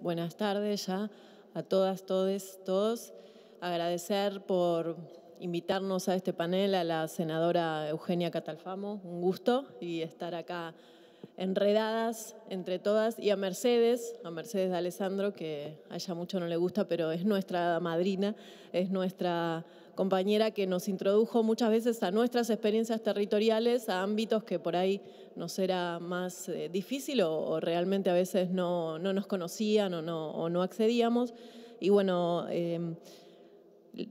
buenas tardes ya a todas, todes, todos. Agradecer por invitarnos a este panel a la senadora Eugenia Catalfamo, un gusto, y estar acá enredadas entre todas, y a Mercedes, a Mercedes de Alessandro, que a ella mucho no le gusta, pero es nuestra madrina, es nuestra compañera que nos introdujo muchas veces a nuestras experiencias territoriales, a ámbitos que por ahí nos era más eh, difícil o, realmente a veces no, nos conocían o no, accedíamos. Y bueno, em,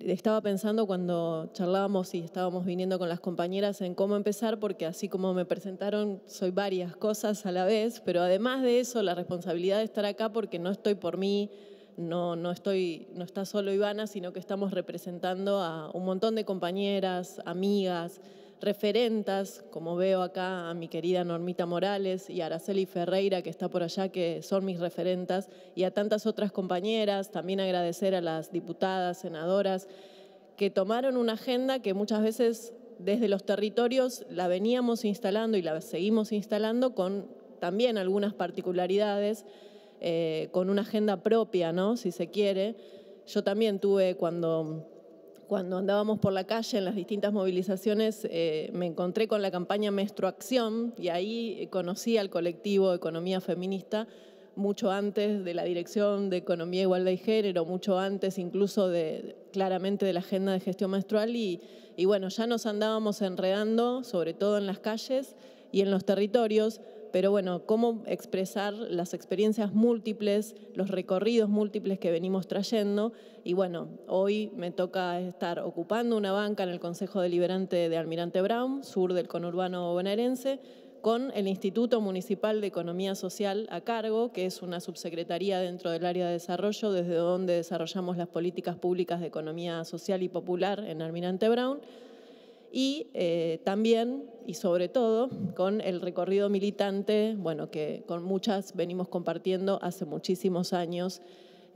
estaba pensando cuando charlábamos y estábamos viniendo con las compañeras en cómo empezar, porque así como me presentaron, soy varias cosas a la vez, pero además de eso, la responsabilidad de estar acá porque no estoy por mí, no, estoy, no está solo Ivana, sino que estamos representando a un montón de compañeras, amigas, referentas, como veo acá a mi querida Normita Morales y a Araceli Ferreira, que está por allá, que son mis referentas, y a tantas otras compañeras, también agradecer a las diputadas, senadoras, que tomaron una agenda que muchas veces desde los territorios la veníamos instalando y la seguimos instalando con también algunas particularidades eh, con una agenda propia, ¿no? si se quiere. Yo también tuve cuando cuando andábamos por la calle en las distintas movilizaciones, eh, me encontré con la campaña Acción y ahí conocí al colectivo Economía Feminista mucho antes de la Dirección de Economía, Igualdad y Género, mucho antes incluso de claramente de la agenda de gestión menstrual y, y bueno, ya nos andábamos enredando, sobre todo en las calles y en los territorios, pero bueno, cómo expresar las experiencias múltiples, los recorridos múltiples que venimos trayendo. Y bueno, hoy me toca estar ocupando una banca en el Consejo Deliberante de Almirante Brown, sur del conurbano bonaerense, con el Instituto Municipal de Economía Social a cargo, que es una subsecretaría dentro del área de desarrollo, desde donde desarrollamos las políticas públicas de economía social y popular en Almirante Brown y eh, también y sobre todo con el recorrido militante, bueno, que con muchas venimos compartiendo hace muchísimos años,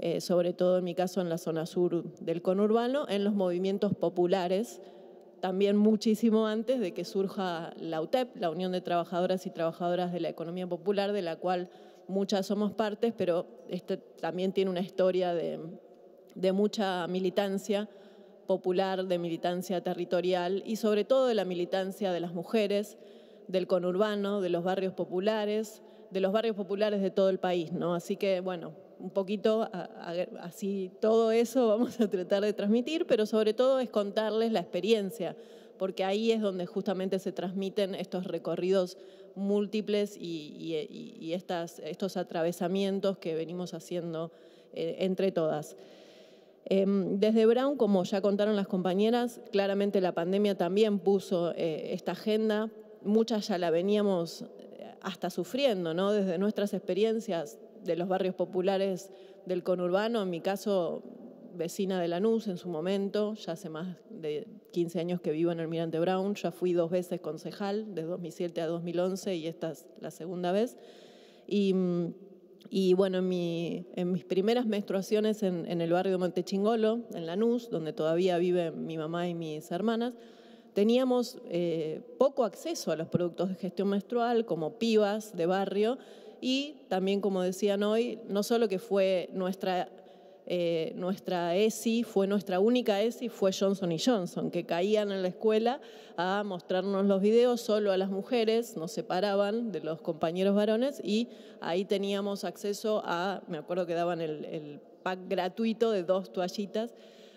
eh, sobre todo en mi caso en la zona sur del conurbano, en los movimientos populares, también muchísimo antes de que surja la UTEP, la Unión de Trabajadoras y Trabajadoras de la Economía Popular, de la cual muchas somos partes, pero este también tiene una historia de, de mucha militancia popular, de militancia territorial y sobre todo de la militancia de las mujeres, del conurbano, de los barrios populares, de los barrios populares de todo el país, ¿no? Así que, bueno, un poquito así todo eso vamos a tratar de transmitir, pero sobre todo es contarles la experiencia, porque ahí es donde justamente se transmiten estos recorridos múltiples y, estas, estos atravesamientos que venimos haciendo eh, entre todas. Em, desde Brown, como ya contaron las compañeras, claramente la pandemia también puso eh, esta agenda. Muchas ya la veníamos eh, hasta sufriendo, ¿no? Desde nuestras experiencias de los barrios populares del conurbano, en mi caso vecina de Lanús en su momento, ya hace más de 15 años que vivo en Almirante Brown, ya fui dos veces concejal, de 2007 a 2011 y esta es la segunda vez. Y mm, y bueno, en, mis primeras menstruaciones en, el barrio de Montechingolo, en Lanús, donde todavía viven mi mamá y mis hermanas, teníamos eh, poco acceso a los productos de gestión menstrual, como pibas de barrio, y también, como decían hoy, no solo que fue nuestra eh, nuestra ESI fue nuestra única ESI, fue Johnson y Johnson, que caían en la escuela a mostrarnos los videos solo a las mujeres, nos separaban de los compañeros varones y ahí teníamos acceso a, me acuerdo que daban el, pack gratuito de dos toallitas.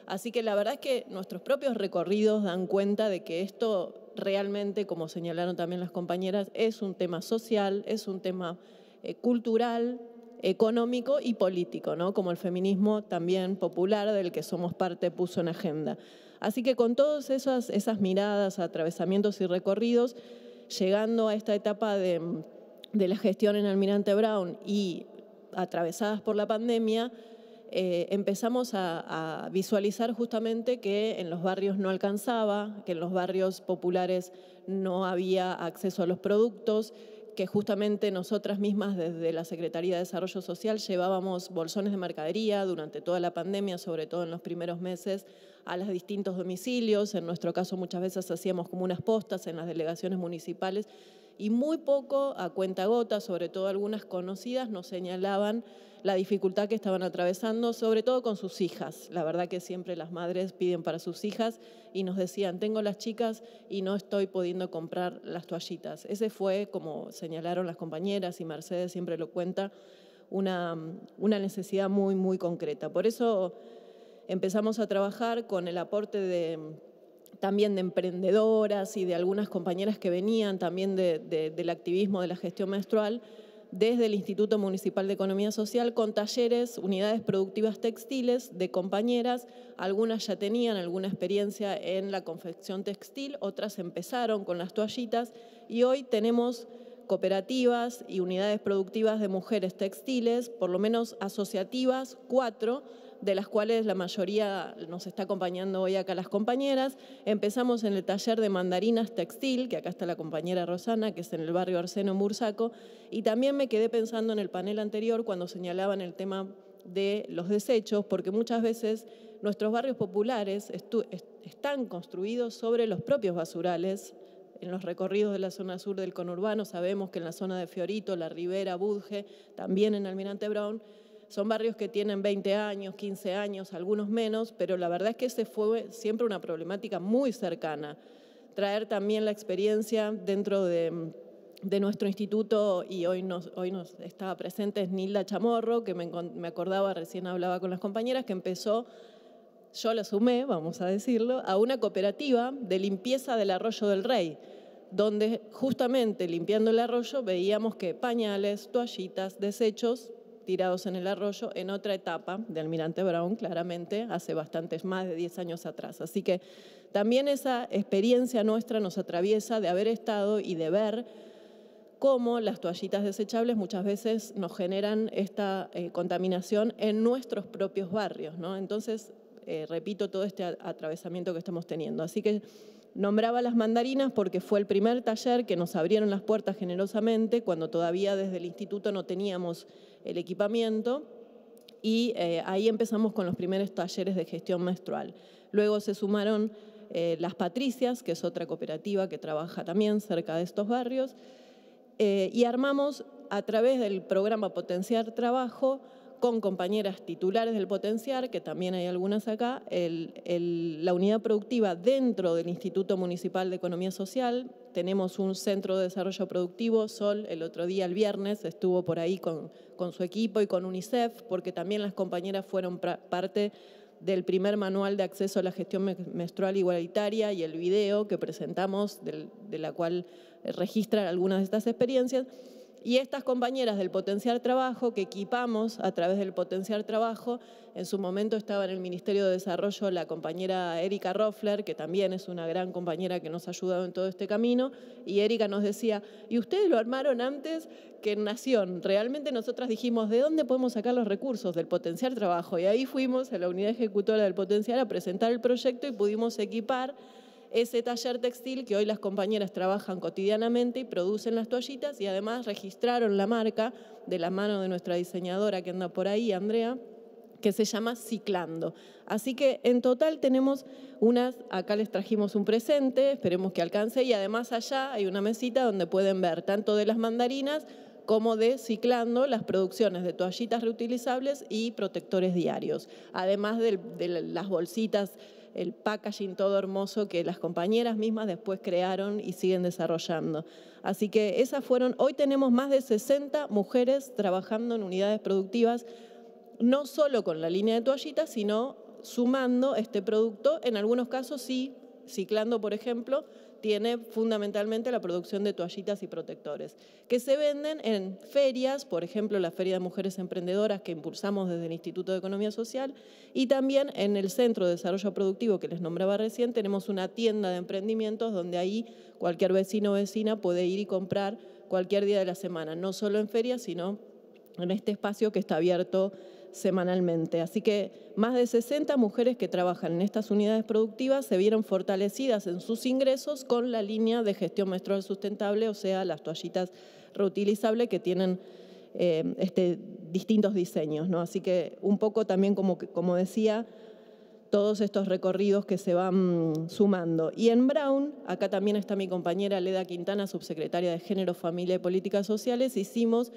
Así que la verdad es que nuestros propios recorridos dan cuenta de que esto realmente, como señalaron también las compañeras, es un tema social, es un tema eh, cultural, económico y político, ¿no? como el feminismo también popular del que somos parte puso en agenda. Así que con todas esas, esas miradas, atravesamientos y recorridos, llegando a esta etapa de, la gestión en Almirante Brown y atravesadas por la pandemia, eh, empezamos a, visualizar justamente que en los barrios no alcanzaba, que en los barrios populares no había acceso a los productos, que justamente nosotras mismas desde la Secretaría de Desarrollo Social llevábamos bolsones de mercadería durante toda la pandemia, sobre todo en los primeros meses, a los distintos domicilios. En nuestro caso muchas veces hacíamos como unas postas en las delegaciones municipales y muy poco, a cuenta gota, sobre todo algunas conocidas, nos señalaban la dificultad que estaban atravesando, sobre todo con sus hijas. La verdad que siempre las madres piden para sus hijas y nos decían, tengo las chicas y no estoy pudiendo comprar las toallitas. Ese fue, como señalaron las compañeras y Mercedes siempre lo cuenta, una, una necesidad muy, muy concreta. Por eso empezamos a trabajar con el aporte de también de emprendedoras y de algunas compañeras que venían también del activismo de la gestión menstrual, desde el Instituto Municipal de Economía Social con talleres, unidades productivas textiles de compañeras. Algunas ya tenían alguna experiencia en la confección textil, otras empezaron con las toallitas y hoy tenemos cooperativas y unidades productivas de mujeres textiles, por lo menos asociativas, cuatro, de las cuales la mayoría nos está acompañando hoy acá las compañeras. Empezamos en el taller de mandarinas textil, que acá está la compañera Rosana, que es en el barrio Arceno Mursaco, y también me quedé pensando en el panel anterior cuando señalaban el tema de los desechos, porque muchas veces nuestros barrios populares están construidos sobre los propios basurales. En los recorridos de la zona sur del conurbano sabemos que en la zona de Fiorito, La Ribera, Budge, también en Almirante Brown, son barrios que tienen 20 años, 15 años, algunos menos, pero la verdad es que ese fue siempre una problemática muy cercana. Traer también la experiencia dentro de, nuestro instituto y hoy nos, hoy nos estaba presente Nilda Chamorro, que me, me acordaba, recién hablaba con las compañeras, que empezó yo la sumé, vamos a decirlo, a una cooperativa de limpieza del arroyo del rey, donde justamente limpiando el arroyo veíamos que pañales, toallitas, desechos tirados en el arroyo en otra etapa de Almirante Brown, claramente, hace bastantes más de 10 años atrás. Así que también esa experiencia nuestra nos atraviesa de haber estado y de ver cómo las toallitas desechables muchas veces nos generan esta eh, contaminación en nuestros propios barrios. ¿no? Entonces, eh, repito, todo este atravesamiento que estamos teniendo. Así que nombraba las mandarinas porque fue el primer taller que nos abrieron las puertas generosamente cuando todavía desde el instituto no teníamos el equipamiento y eh, ahí empezamos con los primeros talleres de gestión menstrual. Luego se sumaron eh, Las Patricias, que es otra cooperativa que trabaja también cerca de estos barrios, eh, y armamos a través del programa Potenciar Trabajo con compañeras titulares del Potenciar, que también hay algunas acá, la unidad productiva dentro del Instituto Municipal de Economía Social. Tenemos un centro de desarrollo productivo, Sol, el otro día, el viernes, estuvo por ahí con, con su equipo y con UNICEF, porque también las compañeras fueron parte del primer manual de acceso a la gestión menstrual igualitaria y el video que presentamos, de la cual eh, registran algunas de estas experiencias y estas compañeras del Potenciar Trabajo, que equipamos a través del Potenciar Trabajo, en su momento estaba en el Ministerio de Desarrollo la compañera Erika Roffler, que también es una gran compañera que nos ha ayudado en todo este camino, y Erika nos decía, ¿y ustedes lo armaron antes que en Nación? Realmente nosotras dijimos, ¿de dónde podemos sacar los recursos del Potenciar Trabajo? Y ahí fuimos a la unidad ejecutora del Potenciar a presentar el proyecto y pudimos equipar ese taller textil que hoy las compañeras trabajan cotidianamente y producen las toallitas y además registraron la marca de la mano de nuestra diseñadora que anda por ahí, Andrea que se llama Ciclando. Así que en total tenemos unas, acá les trajimos un presente, esperemos que alcance, y además allá hay una mesita donde pueden ver tanto de las mandarinas como de Ciclando las producciones de toallitas reutilizables y protectores diarios, además de, de las bolsitas el packaging todo hermoso que las compañeras mismas después crearon y siguen desarrollando. Así que esas fueron, hoy tenemos más de 60 mujeres trabajando en unidades productivas, no solo con la línea de toallitas, sino sumando este producto, en algunos casos sí, ciclando por ejemplo, tiene fundamentalmente la producción de toallitas y protectores, que se venden en ferias, por ejemplo, la Feria de Mujeres Emprendedoras que impulsamos desde el Instituto de Economía Social, y también en el Centro de Desarrollo Productivo que les nombraba recién, tenemos una tienda de emprendimientos donde ahí cualquier vecino o vecina puede ir y comprar cualquier día de la semana, no solo en ferias, sino en este espacio que está abierto semanalmente. Así que más de 60 mujeres que trabajan en estas unidades productivas se vieron fortalecidas en sus ingresos con la línea de gestión menstrual sustentable, o sea, las toallitas reutilizables que tienen eh, este, distintos diseños. ¿no? Así que un poco también, como, como decía, todos estos recorridos que se van mm, sumando. Y en Brown, acá también está mi compañera Leda Quintana, subsecretaria de Género, Familia y Políticas Sociales, hicimos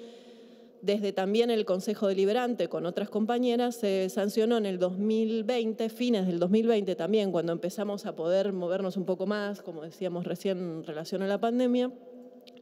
desde también el Consejo Deliberante con otras compañeras se sancionó en el 2020, fines del 2020 también, cuando empezamos a poder movernos un poco más, como decíamos recién en relación a la pandemia,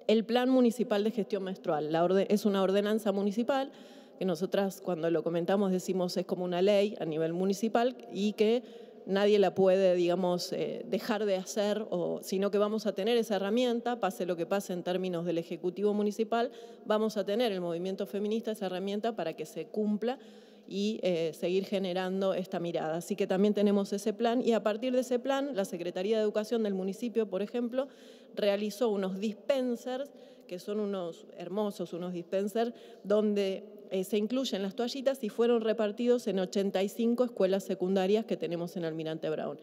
el Plan Municipal de Gestión Menstrual. La es una ordenanza municipal que nosotras cuando lo comentamos decimos es como una ley a nivel municipal y que nadie la puede, digamos, eh, dejar de hacer, o, sino que vamos a tener esa herramienta, pase lo que pase en términos del Ejecutivo Municipal, vamos a tener el movimiento feminista esa herramienta para que se cumpla y eh, seguir generando esta mirada. Así que también tenemos ese plan y a partir de ese plan, la Secretaría de Educación del municipio, por ejemplo, realizó unos dispensers, que son unos hermosos, unos dispensers, donde eh, se incluyen las toallitas y fueron repartidos en 85 escuelas secundarias que tenemos en Almirante Brown.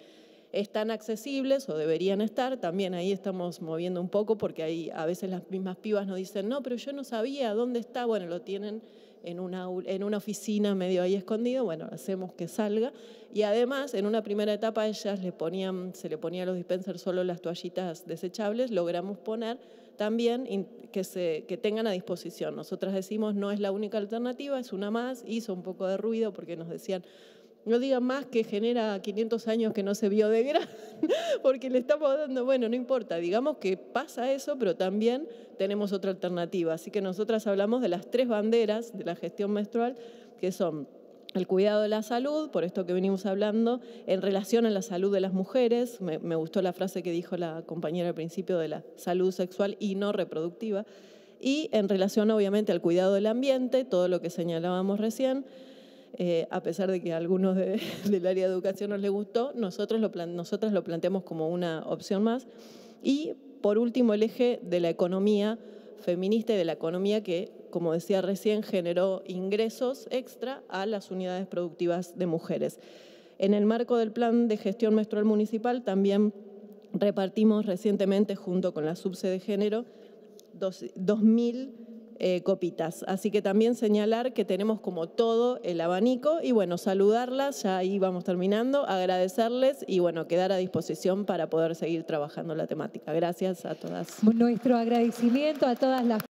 Están accesibles o deberían estar, también ahí estamos moviendo un poco porque ahí a veces las mismas pibas nos dicen, no, pero yo no sabía dónde está, bueno, lo tienen en una, en una oficina medio ahí escondido, bueno, hacemos que salga. Y además, en una primera etapa ellas le ponían, se le ponía a los dispensers solo las toallitas desechables, logramos poner también que, tengan a disposición. Nosotras decimos no es la única alternativa, es una más, hizo un poco de ruido porque nos decían, no digan más que genera 500 años que no se vio de gran, porque le estamos dando, bueno, no importa, digamos que pasa eso, pero también tenemos otra alternativa. Así que nosotras hablamos de las tres banderas de la gestión menstrual, que son el cuidado de la salud, por esto que venimos hablando, en relación a la salud de las mujeres. Me, gustó la frase que dijo la compañera al principio de la salud sexual y no reproductiva. Y en relación, obviamente, al cuidado del ambiente, todo lo que señalábamos recién. Eh, a pesar de que a algunos del área de educación nos le gustó, nosotros lo, nosotros lo planteamos como una opción más. Y, por último, el eje de la economía feminista y de la economía que como decía recién, generó ingresos extra a las unidades productivas de mujeres. En el marco del Plan de Gestión Menstrual Municipal también repartimos recientemente, junto con la subse de género, 2.000 eh, copitas. Así que también señalar que tenemos como todo el abanico y bueno, saludarlas, ya ahí vamos terminando, agradecerles y bueno, quedar a disposición para poder seguir trabajando la temática. Gracias a todas. Nuestro agradecimiento a todas las...